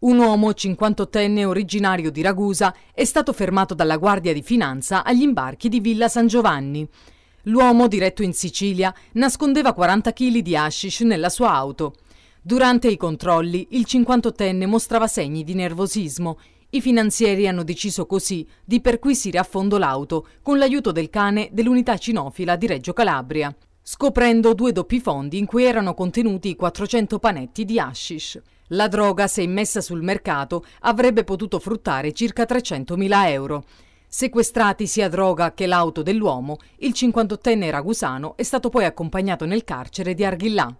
Un uomo 58enne originario di Ragusa è stato fermato dalla Guardia di Finanza agli imbarchi di Villa San Giovanni. L'uomo, diretto in Sicilia, nascondeva 40 kg di hashish nella sua auto. Durante i controlli, il 58enne mostrava segni di nervosismo. I finanzieri hanno deciso così di perquisire a fondo l'auto con l'aiuto del cane dell'unità cinofila di Reggio Calabria, scoprendo due doppi fondi in cui erano contenuti 400 panetti di hashish. La droga, se immessa sul mercato, avrebbe potuto fruttare circa 300.000 euro. Sequestrati sia droga che l'auto dell'uomo, il 58enne ragusano è stato poi accompagnato nel carcere di Arghillà.